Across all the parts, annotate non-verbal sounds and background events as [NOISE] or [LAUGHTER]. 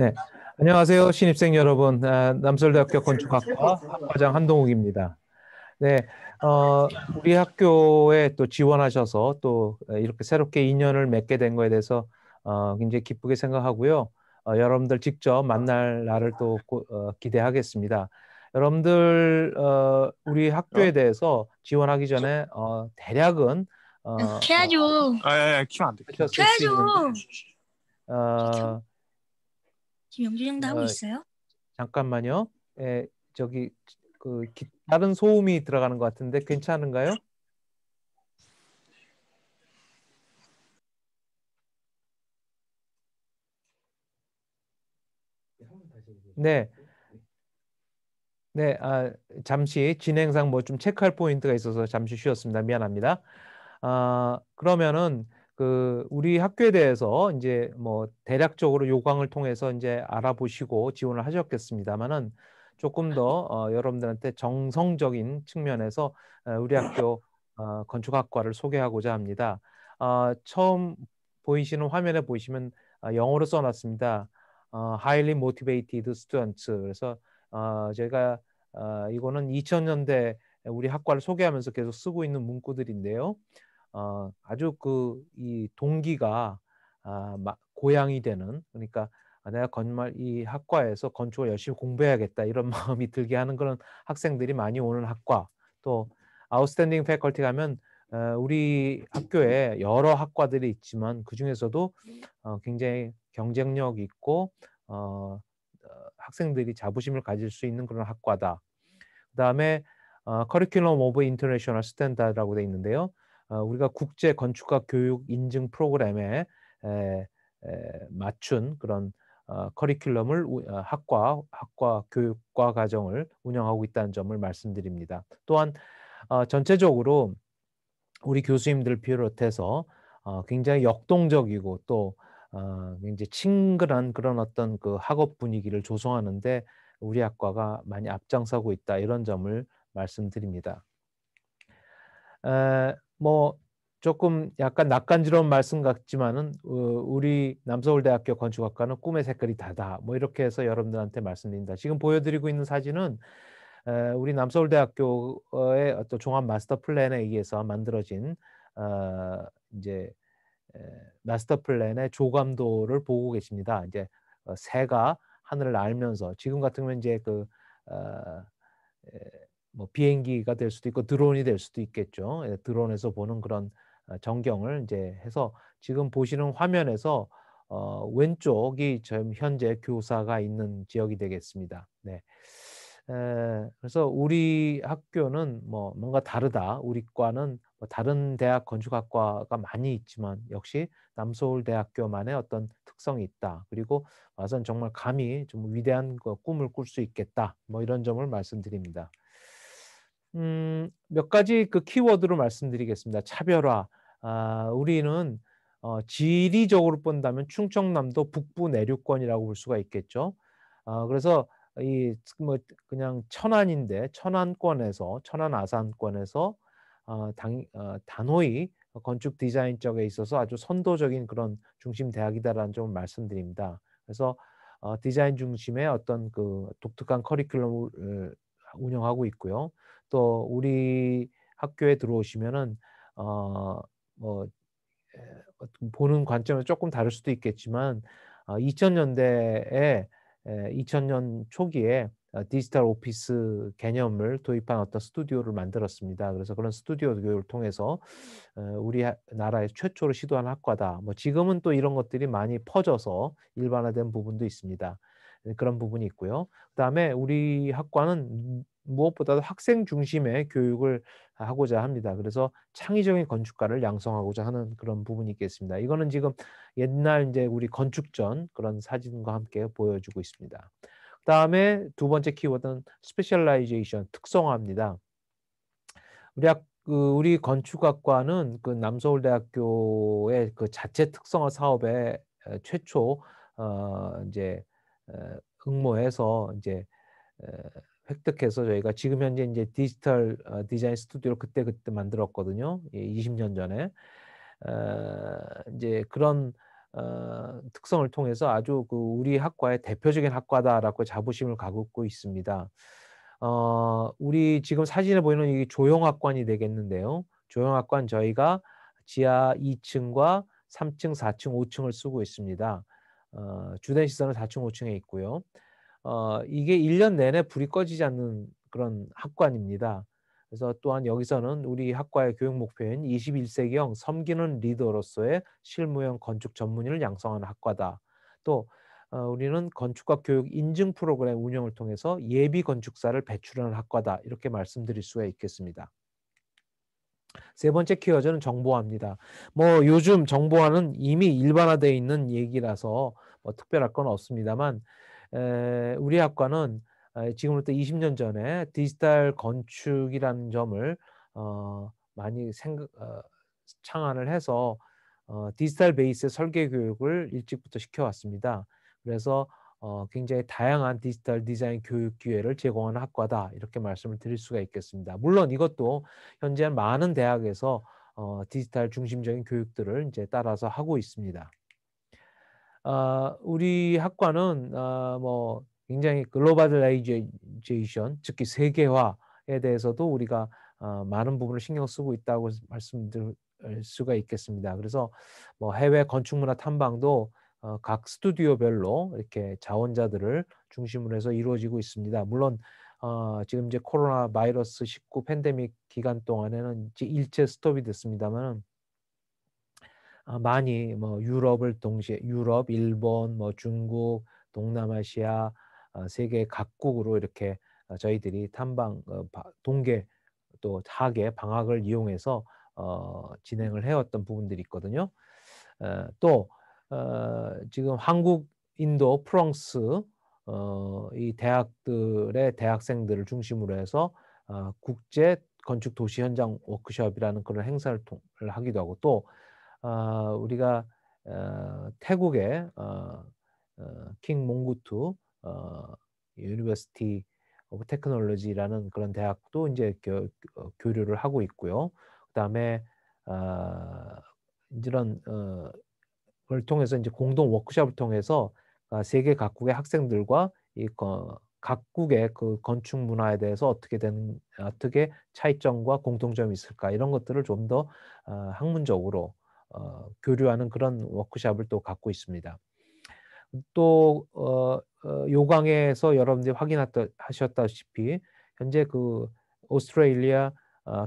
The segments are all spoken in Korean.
네, 안녕하세요 신입생 여러분. 아, 남설대학교 건축학과 학과장 한동욱입니다. 네, 어, 우리 학교에 또 지원하셔서 또 이렇게 새롭게 인연을 맺게 된 거에 대해서 어, 굉장히 기쁘게 생각하고요. 어, 여러분들 직접 만날 날을 또 고, 어, 기대하겠습니다. 여러분들 어, 우리 학교에 어. 대해서 지원하기 전에 어, 대략은 어, 해야죠. 아, 아, 아, 키면 안 돼. 키면. 해야죠. 어, 김영주 형도 하고 있어요? 잠깐만요. 예, 저기 그 기, 다른 소음이 들어가는 것 같은데 괜찮은가요? 네. 네, 아, 잠시 진행상 뭐 좀 체크할 포인트가 있어서 잠시 쉬었습니다. 미안합니다. 아, 그러면은 그 우리 학교에 대해서 이제 뭐 대략적으로 요강을 통해서 이제 알아보시고 지원을 하셨겠습니다만은 조금 더 어, 여러분들한테 정성적인 측면에서 어, 우리 학교 어, 건축학과를 소개하고자 합니다. 어, 처음 보이시는 화면에 보시면 어, 영어로 써놨습니다. 어, highly motivated students. 그래서 어, 제가 어, 이거는 2000년대 우리 학과를 소개하면서 계속 쓰고 있는 문구들인데요. 어, 아주 그 이 동기가 아, 고향이 되는 그러니까 내가 건물이 학과에서 건축을 열심히 공부해야겠다 이런 [LAUGHS] 마음이 들게 하는 그런 학생들이 많이 오는 학과 또 아웃스탠딩 패컬티 가면 어, 우리 학교에 여러 학과들이 있지만 그 중에서도 어, 굉장히 경쟁력 있고 어, 학생들이 자부심을 가질 수 있는 그런 학과다. 그 다음에 커리큘럼 오브 인터내셔널 스탠다드라고 돼 있는데요. 어, 우리가 국제 건축학 교육 인증 프로그램에 에, 에, 맞춘 그런 어, 커리큘럼을 어, 학과 학과 교육과 과정을 운영하고 있다는 점을 말씀드립니다. 또한 어, 전체적으로 우리 교수님들 비롯해서 어, 굉장히 역동적이고 또 어, 굉장히 친근한 그런 어떤 그 학업 분위기를 조성하는데 우리 학과가 많이 앞장서고 있다 이런 점을 말씀드립니다. 뭐 조금 약간 낯간지러운 말씀 같지만은 어, 우리 남서울대학교 건축학과는 꿈의 색깔이 다다 뭐 이렇게 해서 여러분들한테 말씀드립니다 지금 보여드리고 있는 사진은 우리 남서울대학교의 어떤 종합 마스터 플랜에 의해서 만들어진 어, 이제 마스터 플랜의 조감도를 보고 계십니다. 이제 어, 새가 하늘을 알면서 지금 같은 경우는 이제 그뭐 비행기가 될 수도 있고 드론이 될 수도 있겠죠. 예, 드론에서 보는 그런 어, 전경을 이제 해서 지금 보시는 화면에서 어, 왼쪽이 지금 현재 교사가 있는 지역이 되겠습니다. 네. 에, 그래서 우리 학교는 뭐 뭔가 다르다. 우리 과는 뭐 다른 대학 건축학과가 많이 있지만 역시 남서울대학교만의 어떤 특성이 있다. 그리고 와선 정말 감히 좀 위대한 그 꿈을 꿀 수 있겠다. 뭐 이런 점을 말씀드립니다. 음, 몇 가지 그 키워드로 말씀드리겠습니다. 차별화. 아, 우리는 어, 지리적으로 본다면 충청남도 북부 내륙권이라고 볼 수가 있겠죠. 아, 그래서 이 뭐 그냥 천안인데 천안권에서 천안 아산권에서 어, 당, 어, 단호히 건축 디자인 쪽에 있어서 아주 선도적인 그런 중심 대학이다라는 점을 말씀드립니다. 그래서 어, 디자인 중심의 어떤 그 독특한 커리큘럼을 운영하고 있고요. 또 우리 학교에 들어오시면은 어, 뭐 보는 관점은 조금 다를 수도 있겠지만 2000년대에 어, 2000년 초기에 어, 디지털 오피스 개념을 도입한 어떤 스튜디오를 만들었습니다. 그래서 그런 스튜디오 교육을 통해서 어, 우리 나라에 최초로 시도한 학과다. 뭐 지금은 또 이런 것들이 많이 퍼져서 일반화된 부분도 있습니다. 네, 그런 부분이 있고요. 그다음에 우리 학과는 무엇보다도 학생 중심의 교육을 하고자 합니다. 그래서 창의적인 건축가를 양성하고자 하는 그런 부분이 있겠습니다. 이거는 지금 옛날 이제 우리 건축전 그런 사진과 함께 보여주고 있습니다. 그다음에 두 번째 키워드는 스페셜라이제이션 특성화입니다. 우리 학그 우리 건축학과는 그 남서울대학교의 그 자체 특성화 사업에 최초 어 이제 응모해서 이제 획득해서 저희가 지금 현재 이제 디지털 어, 디자인 스튜디오를 그때 그때 만들었거든요. 20년 전에 이제 그런 어, 특성을 통해서 아주 그 우리 학과의 대표적인 학과다라고 자부심을 가고 있습니다. 어, 우리 지금 사진에 보이는 이 조형학관이 되겠는데요. 조형학관 저희가 지하 2층과 3층, 4층, 5층을 쓰고 있습니다. 어, 주된 시설은 4층, 5층에 있고요. 어, 이게 1년 내내 불이 꺼지지 않는 그런 학관입니다. 그래서 또한 여기서는 우리 학과의 교육 목표인 21세기형 섬기는 리더로서의 실무형 건축 전문인을 양성하는 학과다. 또 어, 우리는 건축과 교육 인증 프로그램 운영을 통해서 예비 건축사를 배출하는 학과다 이렇게 말씀드릴 수가 있겠습니다. 세 번째 키워드는 정보화입니다. 뭐 요즘 정보화는 이미 일반화되어 있는 얘기라서 뭐 특별할 건 없습니다만 에, 우리 학과는 에, 지금부터 20년 전에 디지털 건축이라는 점을 어, 많이 생각, 어, 창안을 해서 어, 디지털 베이스 의 설계 교육을 일찍부터 시켜왔습니다. 그래서 어, 굉장히 다양한 디지털 디자인 교육 기회를 제공하는 학과다 이렇게 말씀을 드릴 수가 있겠습니다. 물론 이것도 현재 많은 대학에서 어, 디지털 중심적인 교육들을 이제 따라서 하고 있습니다. 어, 우리 학과는 어, 뭐 굉장히 글로벌라이제이션, 즉 세계화에 대해서도 우리가 어, 많은 부분을 신경 쓰고 있다고 말씀드릴 수가 있겠습니다. 그래서 뭐 해외 건축문화 탐방도 어, 각 스튜디오별로 이렇게 자원자들을 중심으로 해서 이루어지고 있습니다. 물론 어, 지금 이제 코로나 바이러스 19 팬데믹 기간 동안에는 이제 일제 스톱이 됐습니다만 어, 많이 뭐 유럽을 동시에 유럽, 일본, 뭐 중국, 동남아시아 어, 세계 각국으로 이렇게 어, 저희들이 탐방 어, 바, 동계 또 하계 방학을 이용해서 어, 진행을 해왔던 부분들이 있거든요. 어, 또 어, 지금 한국, 인도, 프랑스 어, 이 대학들의 대학생들을 중심으로 해서 어, 국제 건축 도시 현장 워크숍이라는 그런 행사를 통, 하기도 하고 또 어, 우리가 어, 태국의 어, 어, 킹 몽구투 어, 유니버시티 오브 테크놀로지라는 그런 대학도 이제 교, 어, 교류를 하고 있고요. 그다음에 어, 이런 어, 그걸 통해서 이제 공동 워크숍을 통해서 아, 세계 각국의 학생들과 이 각국의 그 건축 문화에 대해서 어떻게 된 어떻게 차이점과 공통점이 있을까 이런 것들을 좀더 아, 학문적으로 어, 교류하는 그런 워크숍을 또 갖고 있습니다. 또 어, 어, 요강에서 여러분들이 확인하셨다시피 현재 그 오스트레일리아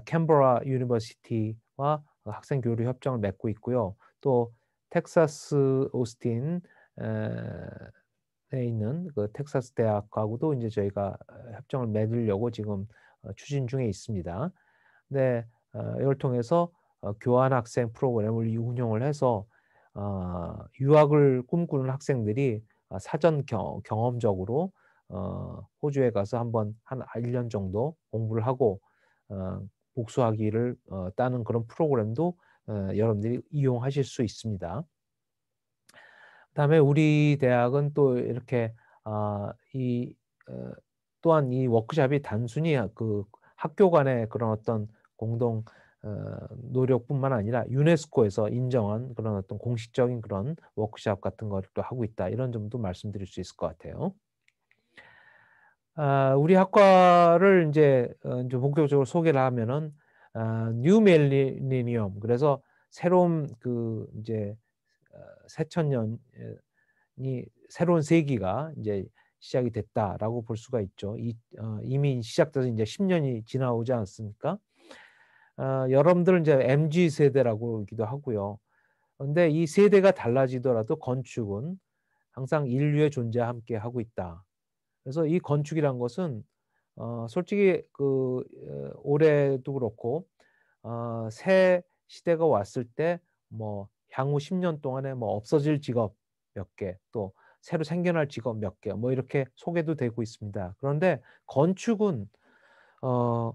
캔버라 유니버시티와 학생 교류 협정을 맺고 있고요. 또 텍사스 오스틴 에 있는 그 텍사스 대학하고도 이제 저희가 협정을 맺으려고 지금 어, 추진 중에 있습니다. 네, 어, 이걸 통해서 어, 교환 학생 프로그램을 운영을 해서 유학을 꿈꾸는 학생들이 사전 경험적으로 호주에 가서 한번 한 1년 정도 공부를 하고 복수하기를 따는 그런 프로그램도 어, 여러분들이 이용하실 수 있습니다. 다음에 우리 대학은 또 이렇게 아, 이 어, 또한 이 워크숍이 단순히 그 학교 간의 그런 어떤 공동 어, 노력뿐만 아니라 유네스코에서 인정한 그런 어떤 공식적인 그런 워크숍 같은 것도 하고 있다 이런 점도 말씀드릴 수 있을 것 같아요. 아, 우리 학과를 이제 본격적으로 소개를 하면은 어, 뉴 멜리니엄 그래서 새로운 그 이제 어, 새천년이 새로운 세기가 이제 시작이 됐다라고 볼 수가 있죠. 이, 어, 이미 시작돼서 이제 10년이 지나오지 않습니까 어, 여러분들은 이제 MG 세대라고기도 하고요. 근데 이 세대가 달라지더라도 건축은 항상 인류의 존재와 함께 하고 있다. 그래서 이 건축이란 것은 어, 솔직히 그 어, 올해도 그렇고 어, 새 시대가 왔을 때 뭐 향후 10년 동안에 뭐 없어질 직업 몇 개 또 새로 생겨날 직업 몇 개 뭐 이렇게 소개도 되고 있습니다. 그런데 건축은 어,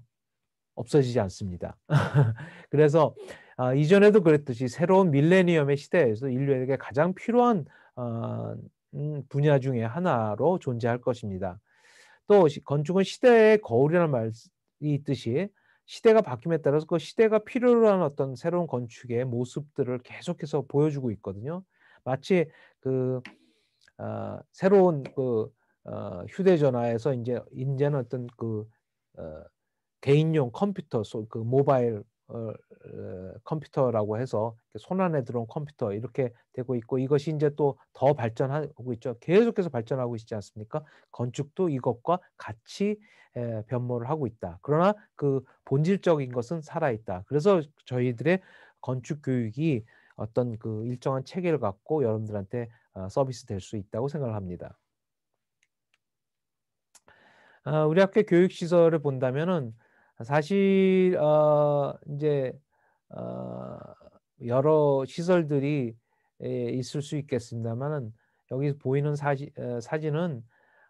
없어지지 않습니다. [LAUGHS] 그래서 아, 이전에도 그랬듯이 새로운 밀레니엄의 시대에서 인류에게 가장 필요한 어, 음, 분야 중의 하나로 존재할 것입니다. 또 건축은 시대의 거울이라는 말이 있듯이 시대가 바뀜에 따라서 그 시대가 필요로 하는 어떤 새로운 건축의 모습들을 계속해서 보여주고 있거든요. 마치 그 어, 새로운 그 어, 휴대전화에서 이제 인제는 어떤 그 어, 개인용 컴퓨터, 소, 그 모바일 어, 컴퓨터라고 해서 손안에 들어온 컴퓨터 이렇게 되고 있고 이것이 이제 또 더 발전하고 있죠. 계속해서 발전하고 있지 않습니까? 건축도 이것과 같이 변모를 하고 있다. 그러나 그 본질적인 것은 살아 있다. 그래서 저희들의 건축 교육이 어떤 그 일정한 체계를 갖고 여러분들한테 어, 서비스 될 수 있다고 생각을 합니다. 아, 우리 학교 교육 시설을 본다면은 사실 어 이제 어 여러 시설들이 에, 예, 있을 수 있겠습니다만은 여기 보이는 사지, 어, 사진은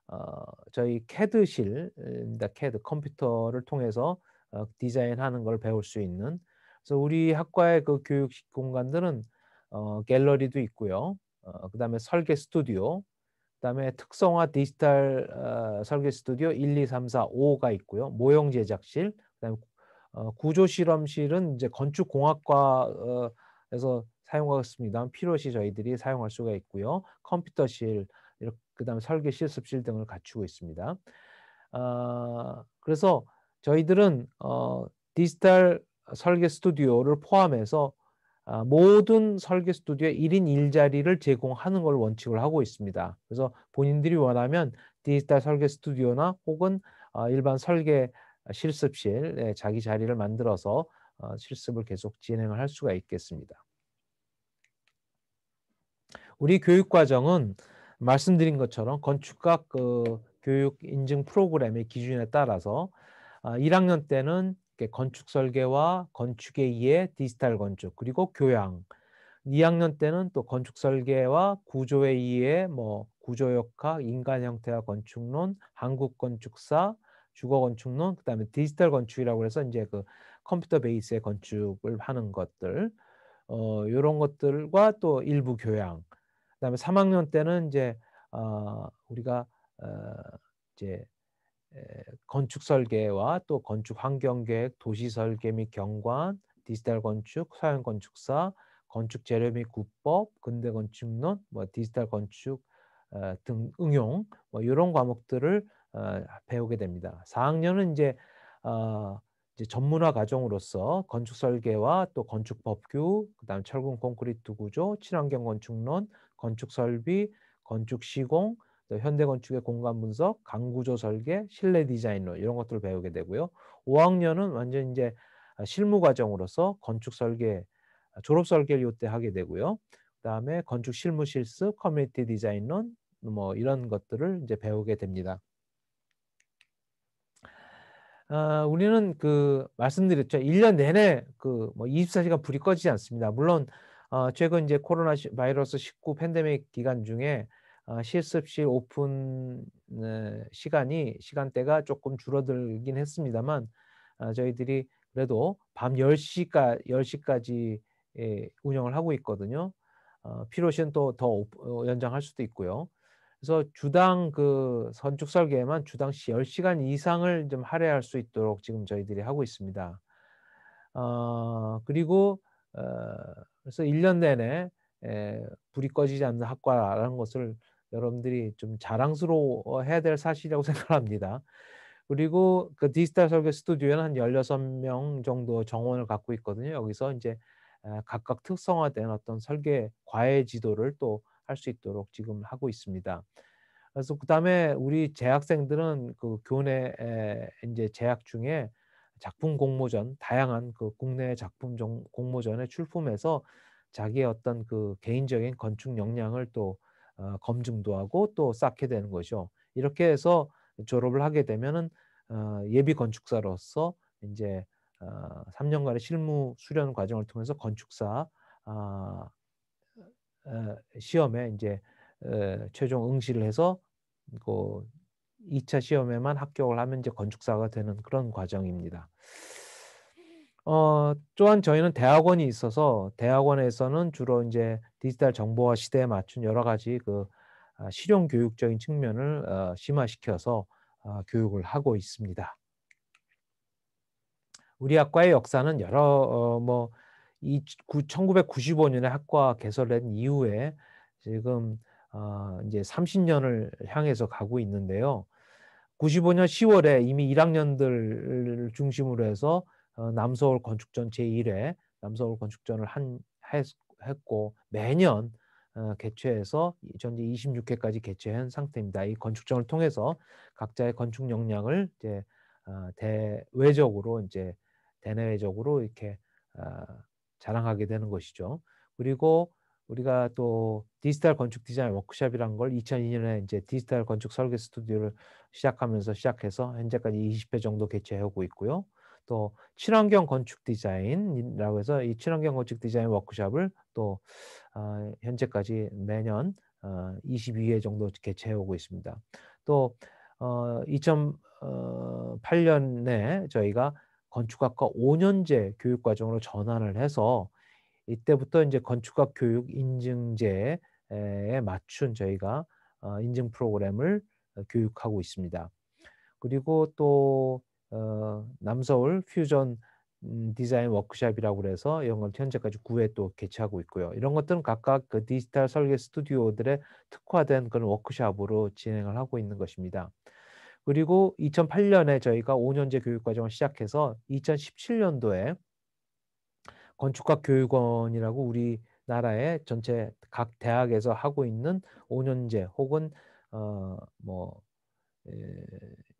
어 저희 캐드실입니다. 캐드 컴퓨터를 통해서 어, 디자인하는 걸 배울 수 있는 그래서 우리 학과의 그 교육 공간들은 어, 갤러리도 있고요. 어, 그다음에 설계 스튜디오, 그다음에 특성화 디지털 어, 설계 스튜디오 1, 2, 3, 4, 5가 있고요. 모형 제작실, 그다음 어, 구조 실험실은 이제 건축 공학과에서 어, 사용하겠습니다. 필요시 저희들이 사용할 수가 있고요. 컴퓨터실, 그다음 설계 실습실 등을 갖추고 있습니다. 어, 그래서 저희들은 어, 디지털 설계 스튜디오를 포함해서 아, 모든 설계 스튜디오의 1인 1자리를 제공하는 걸 원칙으로 하고 있습니다. 그래서 본인들이 원하면 디지털 설계 스튜디오나 혹은 아, 일반 설계 실습실에 자기 자리를 만들어서 어, 실습을 계속 진행을 할 수가 있겠습니다. 우리 교육과정은 말씀드린 것처럼 건축학 그 교육 인증 프로그램의 기준에 따라서 1학년 아, 때는 건축 설계와 건축에 의해 디지털 건축 그리고 교양 2학년 때는 또 건축 설계와 구조에 의해 뭐 구조역학, 인간 형태와 건축론, 한국 건축사, 주거 건축론, 그다음에 디지털 건축이라고 해서 이제 그 컴퓨터 베이스의 건축을 하는 것들 어 요런 것들과 또 일부 교양. 그다음에 3학년 때는 이제 어 우리가 어 이제 건축 설계와 또 건축 환경 계획, 도시 설계 및 경관, 디지털 건축, 서양 건축사, 건축 재료 및 구법, 근대 건축론, 뭐 디지털 건축 어, 등 응용 뭐 이런 과목들을 어, 배우게 됩니다. 4학년은 이제 어, 이제 전문화 과정으로서 건축 설계와 또 건축 법규, 그다음 철근 콘크리트 구조, 친환경 건축론, 건축 설비, 건축 시공, 현대건축의 공간 분석, 강구조 설계, 실내 디자인론 이런 것들을 배우게 되고요. 5학년은 완전 이제 아, 실무 과정으로서 건축 설계, 아, 졸업 설계를 요 때 하게 되고요. 그다음에 건축 실무 실습, 커뮤니티 디자인론 뭐 이런 것들을 이제 배우게 됩니다. 아, 우리는 그 말씀드렸죠. 1년 내내 그 뭐 24시간 불이 꺼지지 않습니다. 물론 어, 최근 이제 코로나 바이러스 19 팬데믹 기간 중에 어, 실습실 오픈 네, 시간이 시간대가 조금 줄어들긴 했습니다만 어, 저희들이 그래도 밤 10시까 10시까지 예, 운영을 하고 있거든요. 필요시는 어, 또더 연장할 수도 있고요. 그래서 주당 그 선축 설계에만 주당 10시간 이상을 좀 할애할 수 있도록 지금 저희들이 하고 있습니다. 어, 그리고 어, 그래서 1년 내내 에, 예, 불이 꺼지지 않는 학과라는 것을 여러분들이 좀 자랑스러워해야 될 사실이라고 [LAUGHS] 생각합니다. 그리고 그 디지털 설계 스튜디오는 한열여명 정도 정원을 갖고 있거든요. 여기서 이제 각각 특성화된 어떤 설계 과외 지도를 또 할 수 있도록 지금 하고 있습니다. 그래서 그다음에 우리 재학생들은 그 교내 이제 재학 중에 작품 공모전 다양한 그 국내 작품 공모전에 출품해서 자기의 어떤 그 개인적인 건축 역량을 또 어, 검증도 하고 또 쌓게 되는 거죠. 이렇게 해서 졸업을 하게 되면은 어, 예비 건축사로서 이제 어, 3년간의 실무 수련 과정을 통해서 건축사 어, 어, 시험에 이제 어, 최종 응시를 해서 그 뭐 2차 시험에만 합격을 하면 이제 건축사가 되는 그런 과정입니다. 어, 또한 저희는 대학원이 있어서 대학원에서는 주로 이제 디지털 정보화 시대에 맞춘 여러 가지 그 아, 실용 교육적인 측면을 어, 심화시켜서 어, 교육을 하고 있습니다. 우리 학과의 역사는 여러 어, 뭐 이, 1995년에 학과 개설된 이후에 지금 어, 이제 30년을 향해서 가고 있는데요. 95년 10월에 이미 1학년들 중심으로 해서 어, 남서울 건축전 제1회 남서울 건축전을 한 했고 매년 어, 개최해서 현재 26회까지 개최한 상태입니다. 이 건축전을 통해서 각자의 건축 역량을 이제 어, 대외적으로 이제 대내외적으로 이렇게 자랑하게 되는 것이죠. 그리고 우리가 또 디지털 건축 디자인 워크샵이란 걸 2002년에 이제 디지털 건축 설계 스튜디오를 시작하면서 시작해서 현재까지 20회 정도 개최하고 있고요. 또 친환경 건축 디자인이라고 해서 이 친환경 건축 디자인 워크숍을 또 어, 현재까지 매년 어, 22회 정도 개최해오고 있습니다. 또 어, 2008년에 어, 저희가 건축학과 5년제 교육과정으로 전환을 해서 이때부터 이제 건축학 교육 인증제에 맞춘 저희가 어, 인증 프로그램을 교육하고 있습니다. 그리고 또 어, 남서울 퓨전 음, 디자인 워크샵이라고 해서 이런 걸 현재까지 9회 또 개최하고 있고요. 이런 것들은 각각 그 디지털 설계 스튜디오들의 특화된 그런 워크샵으로 진행을 하고 있는 것입니다. 그리고 2008년에 저희가 5년제 교육과정을 시작해서 2017년도에 건축학 교육원이라고 우리나라의 전체 각 대학에서 하고 있는 5년제 혹은 어뭐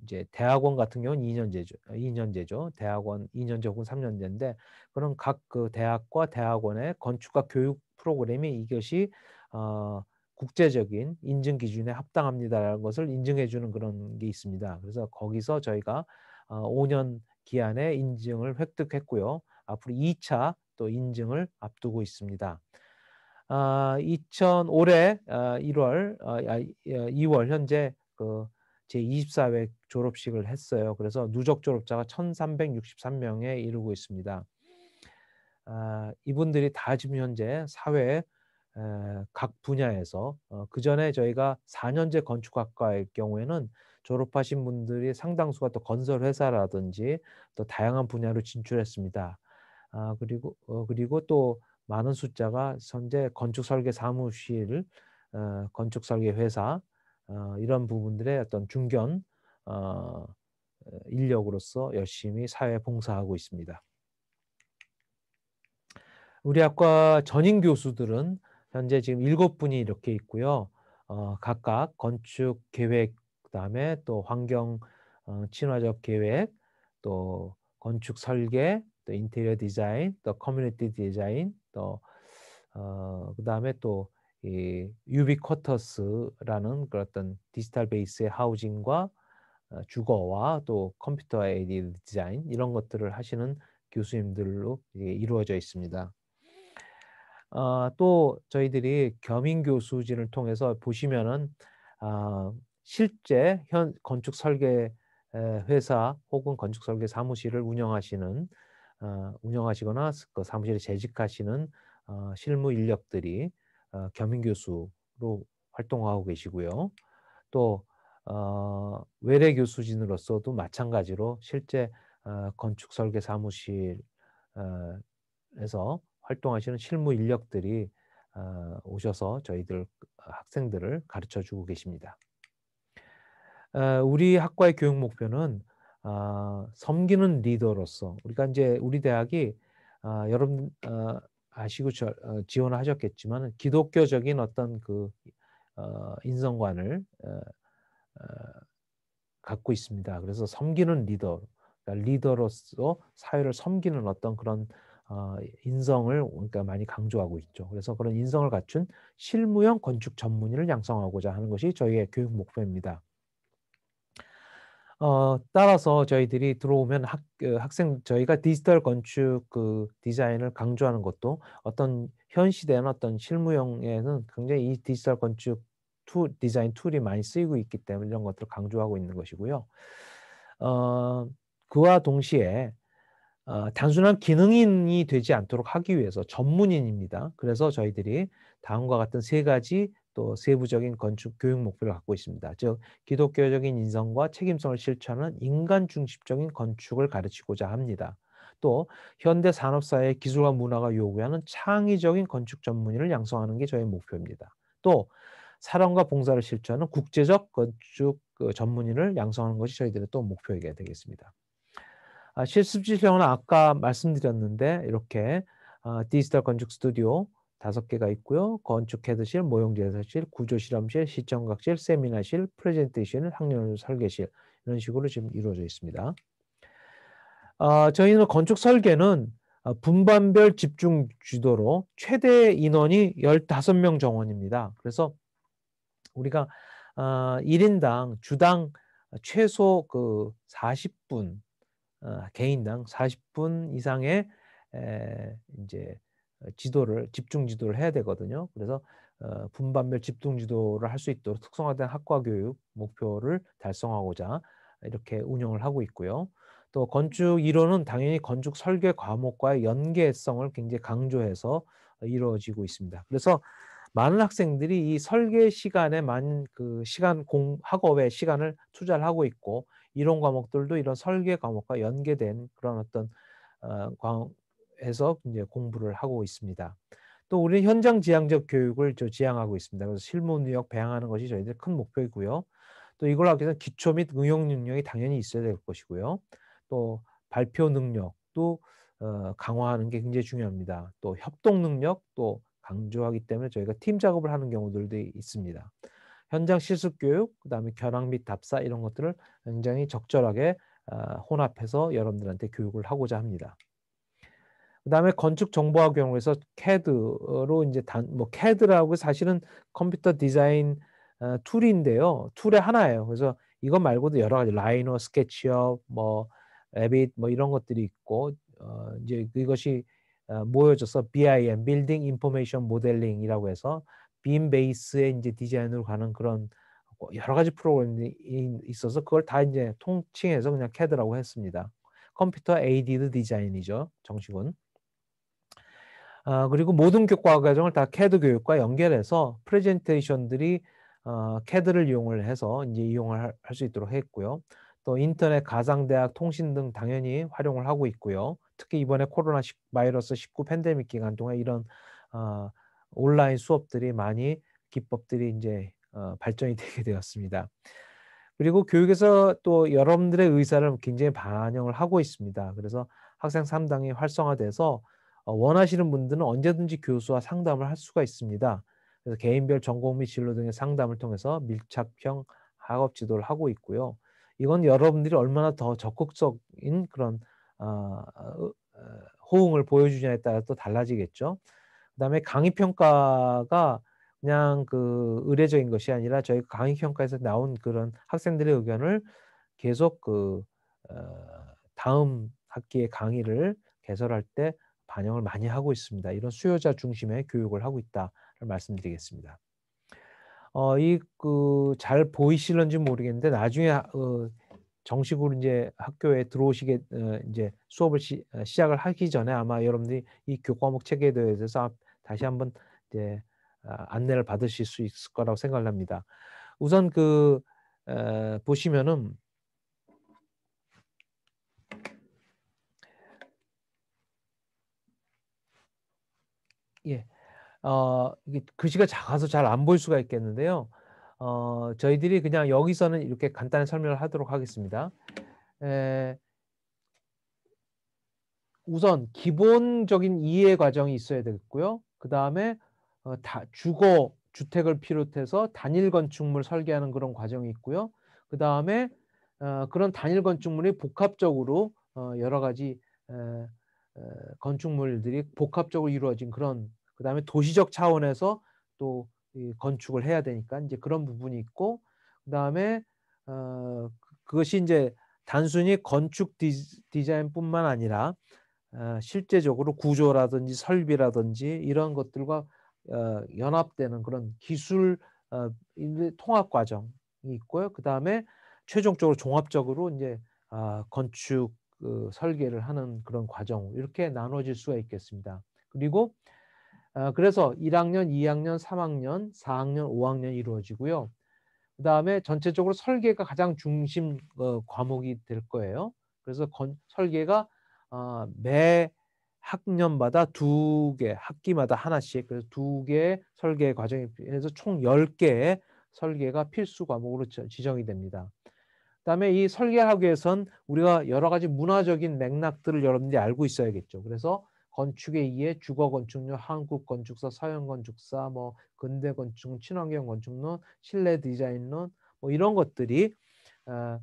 이제 대학원 같은 경우는 2년제죠. 2년제죠. 어, 대학원 2년제 혹은 3년제인데 그런 각 그 대학과 대학원의 건축학 교육 프로그램이 이것이 어 국제적인 인증 기준에 합당합니다라는 것을 인증해 주는 그런 게 있습니다. 그래서 거기서 저희가 어 5년 기한에 인증을 획득했고요. 앞으로 2차 또 인증을 앞두고 있습니다. 아, 2000 올해 어, 어, 아, 1월 아, 2월 현재 그 제24회 졸업식을 했어요. 그래서 누적 졸업자가 1363명에 이르고 있습니다. 아, 이분들이 다 지금 현재 사회 각 분야에서 어, 그 전에 저희가 4년제 건축학과의 경우에는 졸업하신 분들이 상당수가 또 건설 회사라든지 또 다양한 분야로 진출했습니다. 아, 그리고 어, 그리고 또 많은 숫자가 현재 건축 설계 사무실, 어, 건축 설계 회사, 어, 이런 부분들의 어떤 중견 어, 인력으로서 열심히 사회 봉사하고 있습니다. 우리 학과 전임 교수들은 현재 지금 일곱 분이 이렇게 있고요. 어, 각각 건축 계획, 그다음에 또 환경 어, 친화적 계획, 또 건축 설계, 또 인테리어 디자인, 또 커뮤니티 디자인, 또 어, 그다음에 또이 유비쿼터스라는 그 어떤 디지털 베이스의 하우징과 어, 주거와 또 컴퓨터의 AD 디자인 이런 것들을 하시는 교수님들로 이루어져 있습니다. 어, 또 저희들이 겸임 교수진을 통해서 보시면은 어, 실제 현 건축 설계 회사 혹은 건축 설계 사무실을 운영하시는 어, 운영하시거나 그 사무실에 재직하시는 어, 실무 인력들이 어, 겸임 교수로 활동하고 계시고요. 또 어, 외래 교수진으로서도 마찬가지로 실제 어, 건축 설계 사무실에서 어, 활동하시는 실무 인력들이 어, 오셔서 저희들 학생들을 가르쳐 주고 계십니다. 어, 우리 학과의 교육 목표는 어, 섬기는 리더로서 우리가 이제 우리 대학이 어, 여러분 어, 아시고 저, 어, 지원하셨겠지만 기독교적인 어떤 그 어, 인성관을 어, 어, 갖고 있습니다. 그래서 섬기는 리더, 그러니까 리더로서 사회를 섬기는 어떤 그런 어, 인성을 그러니까 많이 강조하고 있죠. 그래서 그런 인성을 갖춘 실무형 건축 전문인을 양성하고자 하는 것이 저희의 교육 목표입니다. 어, 따라서 저희들이 들어오면 학, 그 학생 저희가 디지털 건축 그 디자인을 강조하는 것도 어떤 현 시대나 어떤 실무형에는 굉장히 이 디지털 건축 툴 디자인 툴이 많이 쓰이고 있기 때문에 이런 것들을 강조하고 있는 것이고요. 어, 그와 동시에 어, 단순한 기능인이 되지 않도록 하기 위해서 전문인입니다. 그래서 저희들이 다음과 같은 세 가지 또 세부적인 건축 교육 목표를 갖고 있습니다. 즉 기독교적인 인성과 책임성을 실천하는 인간 중심적인 건축을 가르치고자 합니다. 또 현대 산업사회의 기술과 문화가 요구하는 창의적인 건축 전문인을 양성하는 게 저의 목표입니다. 또 사랑과 봉사를 실천하는 국제적 건축 그 전문인을 양성하는 것이 저희들의 또 목표이게 되겠습니다. 아, 실습 지형은 아까 말씀드렸는데 이렇게 아, 디지털 건축 스튜디오 다섯 개가 있고요. 건축 헤드실, 모형제사실, 구조실험실, 시청각실, 세미나실, 프레젠테이션, 학년 설계실 이런 식으로 지금 이루어져 있습니다. 어, 저희는 건축 설계는 어, 분반별 집중 주도로 최대 인원이 열다명 정원입니다. 그래서 우리가 어, 1인당 주당 최소 그 사십 분 어, 개인당 사십 분 이상의 에, 이제 지도를 집중 지도를 해야 되거든요. 그래서 어, 분반별 집중 지도를 할 수 있도록 특성화된 학과 교육 목표를 달성하고자 이렇게 운영을 하고 있고요. 또 건축 이론은 당연히 건축 설계 과목과의 연계성을 굉장히 강조해서 이루어지고 있습니다. 그래서 많은 학생들이 이 설계 시간에 만 그 시간 공 학업에 시간을 투자를 하고 있고 이론 과목들도 이런 설계 과목과 연계된 그런 어떤 어, 해서 이제 공부를 하고 있습니다. 또 우리는 현장 지향적 교육을 저 지향하고 있습니다. 그래서 실무 능력 배양하는 것이 저희들 큰 목표이고요. 또 이걸 하기 위해서는 기초 및 응용 능력이 당연히 있어야 될 것이고요. 또 발표 능력도 어, 강화하는 게 굉장히 중요합니다. 또 협동 능력도 강조하기 때문에 저희가 팀 작업을 하는 경우들도 있습니다. 현장 실습 교육, 그다음에 견학 및 답사 이런 것들을 굉장히 적절하게 어, 혼합해서 여러분들한테 교육을 하고자 합니다. 그다음에 건축 정보화 경우에서 CAD로 이제 단뭐 CAD라고 사실은 컴퓨터 디자인 어, 툴인데요. 툴의 하나예요. 그래서 이것 말고도 여러 가지 라이너 스케치업, 뭐 에빗 뭐 이런 것들이 있고 어, 이제 이것이 어, 모여져서 BIM (Building Information m o d e l i n g 이라고 해서 빔 베이스의 이제 디자인으로 가는 그런 여러 가지 프로그램이 있어서 그걸 다 이제 통칭해서 그냥 CAD라고 했습니다. 컴퓨터 에이디드 디자인이죠. 정식은. 아, 그리고 모든 교과 과정을 다 캐드 교육과 연결해서 프레젠테이션들이 어, 캐드를 이용을 해서 이제 이용을 할 수 있도록 했고요. 또 인터넷, 가상대학, 통신 등 당연히 활용을 하고 있고요. 특히 이번에 코로나 바이러스 19 팬데믹 기간 동안 이런 어, 온라인 수업들이 많이 기법들이 이제 어, 발전이 [LAUGHS] 되게 되었습니다. 그리고 교육에서 또 여러분들의 의사를 굉장히 반영을 하고 있습니다. 그래서 학생 3당이 활성화돼서 어, 원하시는 분들은 언제든지 교수와 상담을 할 수가 있습니다. 그래서 개인별 전공 및 진로 등의 상담을 통해서 밀착형 학업 지도를 하고 있고요. 이건 여러분들이 얼마나 더 적극적인 그런 어, 어, 어 호응을 보여주냐에 따라 또 달라지겠죠. 그다음에 강의 평가가 그냥 그 의례적인 것이 아니라 저희 강의 평가에서 나온 그런 학생들의 의견을 계속 그 어, 다음 학기의 강의를 개설할 때 반영을 많이 하고 있습니다. 이런 수요자 중심의 교육을 하고 있다를 말씀드리겠습니다. 어, 이그잘 보이실런지 모르겠는데 나중에 어, 정식으로 이제 학교에 들어오시게 어, 이제 수업을 시, 어, 작을 하기 전에 아마 여러분들이 이 교과목 체계에 대해서 아, 다시 한번 이제 아, 안내를 받으실 수 있을 거라고 생각 합니다. 우선 그 에, 어, 보시면은 예. 어, 글씨가 작아서 잘 안 보일 수가 있겠는데요. 어, 저희들이 그냥 여기서는 이렇게 간단히 설명을 하도록 하겠습니다. 에, 우선 기본적인 이해 과정이 있어야 되겠고요. 그 다음에 어, 다 주거 주택을 비롯해서 단일 건축물 설계하는 그런 과정이 있고요. 그 다음에 어, 그런 단일 건축물이 복합적으로 어, 여러 가지 에, 건축물들이 복합적으로 이루어진 그런 그 다음에 도시적 차원에서 또 건축을 해야 되니까 이제 그런 부분이 있고 어, 그 다음에 어, 그것이 이제 단순히 건축 디자인뿐만 아니라 어, 실제적으로 구조라든지 설비라든지 이런 것들과 어, 연합되는 그런 기술 통합 과정이 있고요. 그 다음에 최종적으로 종합적으로 이제 어, 건축 그 설계를 하는 그런 과정 이렇게 나눠질 수가 있겠습니다. 그리고 어, 그래서 1학년, 2학년, 3학년, 4학년, 5학년이 루어지고요그 다음에 전체적으로 설계가 가장 중심 어, 과목이 될 거예요. 그래서 건, 설계가 어, 매 학년마다 두 개, 학기마다 하나씩 그래서 두 개의 설계 과정에 해서 총 열개의 설계가 필수 과목으로 지정이 됩니다. 그다음에 이 설계학에선 하 우리가 여러 가지 문화적인 맥락들을 여러분들이 알고 있어야겠죠. 그래서 건축에 의해 주거 건축료, 한국 건축사, 서양 건축사, 뭐 근대 건축, 친환경 건축론, 실내 디자인론 뭐 이런 것들이 어,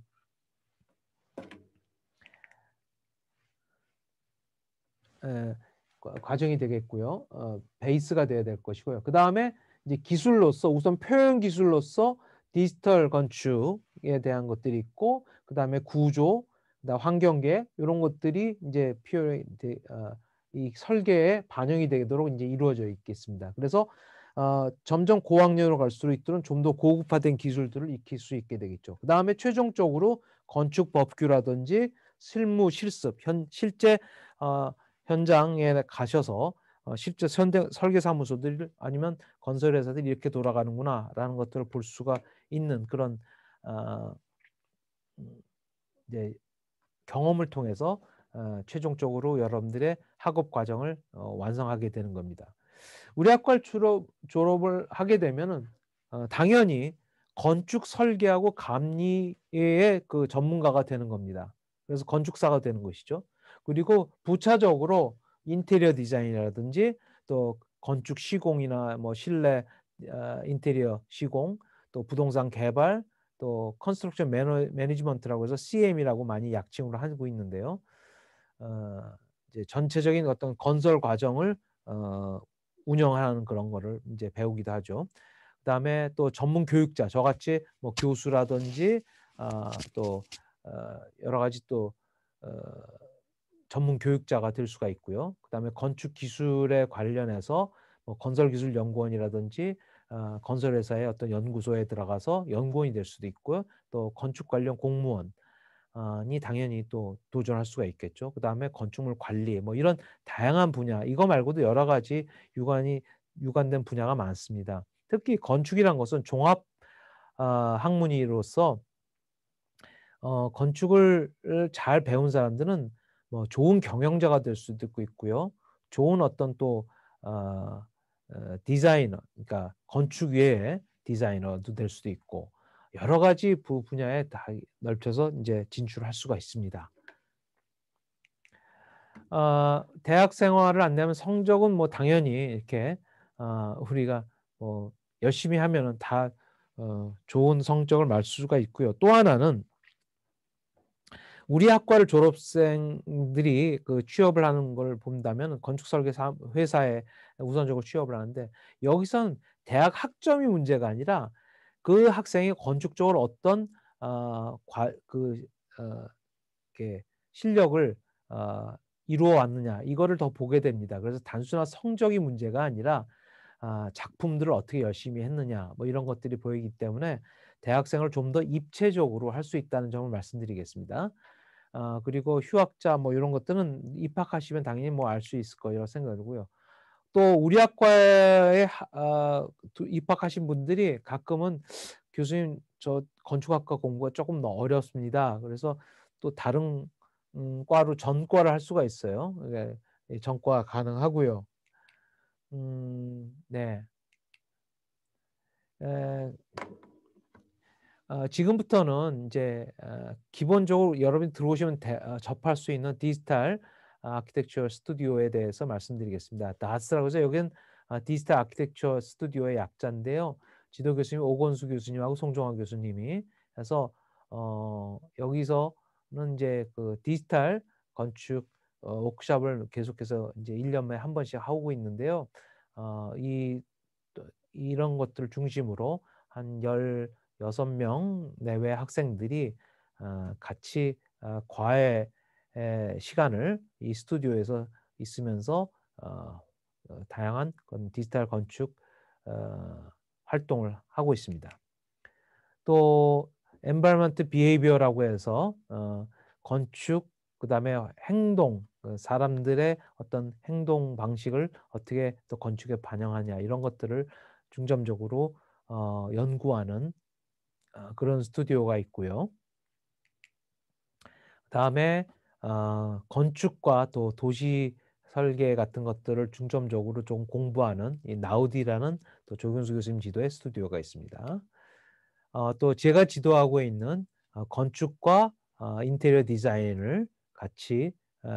과정이 되겠고요. 어, 베이스가 돼야 될 것이고요. 그 다음에 이제 기술로서 우선 표현 기술로서 디지털 건축 에 대한 것들이 있고 그다음에 구조, 그다음 환경계 이런 것들이 이제 피어 어, 이 설계에 반영이 되도록 이제 이루어져 있겠습니다. 그래서 어, 점점 고학년으로 갈수록 있들은좀더 고급화된 기술들을 익힐 수 있게 되겠죠. 그 다음에 최종적으로 건축 법규라든지 실무 실습, 현, 실제 어, 현장에 가셔서 어, 실제 선대, 설계사무소들 아니면 건설회사들이 이렇게 돌아가는구나라는 것들을 볼 수가 있는 그런 어, 이제 경험을 통해서 어, 최종적으로 여러분들의 학업 과정을 어, 완성하게 되는 겁니다. 우리 학과를 졸업, 졸업을 하게 되면은 어, 당연히 건축 설계하고 감리의 그 전문가가 되는 겁니다. 그래서 건축사가 되는 것이죠. 그리고 부차적으로 인테리어 디자인이라든지 또 건축 시공이나 뭐 실내 어, 인테리어 시공 또 부동산 개발 또 컨스트럭션 매너, 매니지먼트라고 해서 CM이라고 많이 약칭으로 하고 있는데요. 어, 이제 전체적인 어떤 건설 과정을 어, 운영하는 그런 거를 이제 배우기도 하죠. 그다음에 또 전문 교육자 저같이 뭐 교수라든지 아, 또 어, 여러 가지 또 어, 전문 교육자가 될 수가 있고요. 그다음에 건축 기술에 관련해서 뭐 건설 기술 연구원이라든지 어, 건설회사의 어떤 연구소에 들어가서 연구원이 될 수도 있고요. 또 건축 관련 공무원이 당연히 또 도전할 수가 있겠죠. 그 다음에 건축물 관리 뭐 이런 다양한 분야 이거 말고도 여러 가지 유관이 유관된 분야가 많습니다. 특히 건축이란 것은 종합 어, 학문이로서 어, 건축을 잘 배운 사람들은 뭐 좋은 경영자가 될 수도 있고 있고요. 좋은 어떤 또 어, 어, 디자이너, 그러니까 건축 외에 디자이너도 될 수도 있고 여러 가지 분야에 다 넓혀서 이제 진출할 수가 있습니다. 어, 대학 생활을 안 되면 성적은 뭐 당연히 이렇게 어, 우리가 뭐 열심히 하면은 다 어, 좋은 성적을 말 수가 있고요. 또 하나는 우리 학과를 졸업생들이 그 취업을 하는 걸 본다면 건축 설계사 회사에 우선적으로 취업을 하는데 여기선 대학 학점이 문제가 아니라 그 학생이 건축적으로 어떤 어과그 어, 이렇게 실력을 어, 이루어 왔느냐 이거를 더 보게 됩니다. 그래서 단순한 성적이 문제가 아니라 아, 작품들을 어떻게 열심히 했느냐 뭐 이런 것들이 보이기 때문에 대학생을 좀 더 입체적으로 할 수 있다는 점을 말씀드리겠습니다. 어, 그리고 휴학자 뭐 이런 것들은 입학하시면 당연히 뭐 알 수 있을 거라고 생각이고요. 또 우리 학과에 어, 입학하신 분들이 가끔은 교수님 저 건축학과 공부가 조금 더 어렵습니다. 그래서 또 다른 음, 과로 전과를 할 수가 있어요. 그러니까 전과 가능하고요. 음, 네. 에, 어, 지금부터는 이제 어, 기본적으로 여러분이 들어오시면 대, 어, 접할 수 있는 디지털 어, 아키텍처 스튜디오에 대해서 말씀드리겠습니다. 다스라고 해서 여기는 어, 디지털 아키텍처 스튜디오의 약자인데요. 지도 교수님 오건수 교수님하고 송종환 교수님이 해서 어, 여기서는 이제 그 디지털 건축 어, 워크샵을 계속해서 이제 1년에 한 번씩 하고 있는데요. 어, 이 이런 것들을 중심으로 한열 여섯 명 내외 학생들이 어, 같이 어, 과외 시간을 이 스튜디오에서 있으면서 어, 다양한 디지털 건축 활동을 하고 있습니다. 또 environment behavior라고 해서 건축 그다음에 행동 그 사람들의 어떤 행동 방식을 어떻게 또 건축에 반영하냐 이런 것들을 중점적으로 연구하는 어, 그런 스튜디오가 있고요. 다음에 어, 건축과 또 도시 설계 같은 것들을 중점적으로 좀 공부하는 이 나우디라는 또 조경수 교수님 지도의 스튜디오가 있습니다. 어, 또 제가 지도하고 있는 어, 건축과 어, 인테리어 디자인을 같이 어,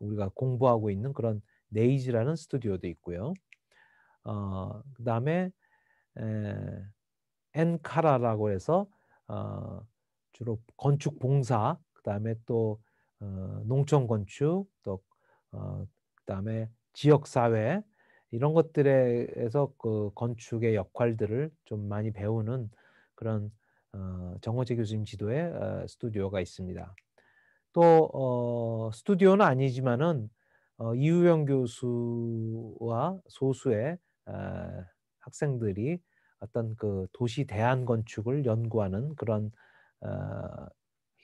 우리가 공부하고 있는 그런 네이지라는 스튜디오도 있고요. 어, 그 다음에 엔카라라고 해서 어, 주로 건축 봉사, 그다음에 또 어, 농촌 건축, 또 어, 그다음에 지역 사회 이런 것들에서 그 건축의 역할들을 좀 많이 배우는 그런 어, 정호재 교수님 지도의 어, 스튜디오가 있습니다. 또 어, 스튜디오는 아니지만은 어, 이우영 교수와 소수의 어, 학생들이 어떤 그 도시 대안 건축을 연구하는 그런 어,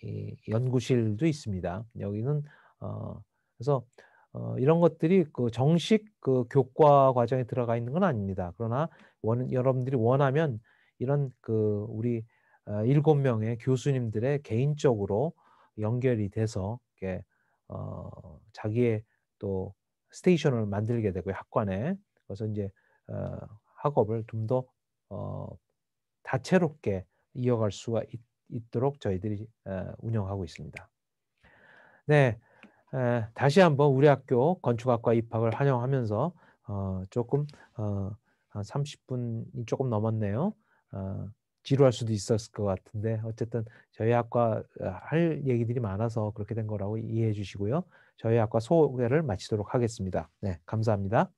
이 연구실도 있습니다. 여기는 어, 그래서 어, 이런 것들이 그 정식 그 교과 과정에 들어가 있는 건 아닙니다. 그러나 원, 여러분들이 원하면 이런 그 우리 어, 일곱 명의 교수님들의 개인적으로 연결이 돼서 이렇게 어, 자기의 또 스테이션을 만들게 되고 학관에 그래서 이제 어, 학업을 좀더 어, 다채롭게 이어갈 수가 있, 도록 저희들이 에, 어, 운영하고 있습니다. 네, 에, 어, 다시 한번 우리 학교 건축학과 입학을 환영하면서 어, 조금 어, 30분이 조금 넘었네요. 어, 지루할 수도 있었을 것 같은데 어쨌든 저희 학과 어, 할 얘기들이 많아서 그렇게 된 거라고 이해해 주시고요. 저희 학과 소개를 마치도록 하겠습니다. 네, 감사합니다.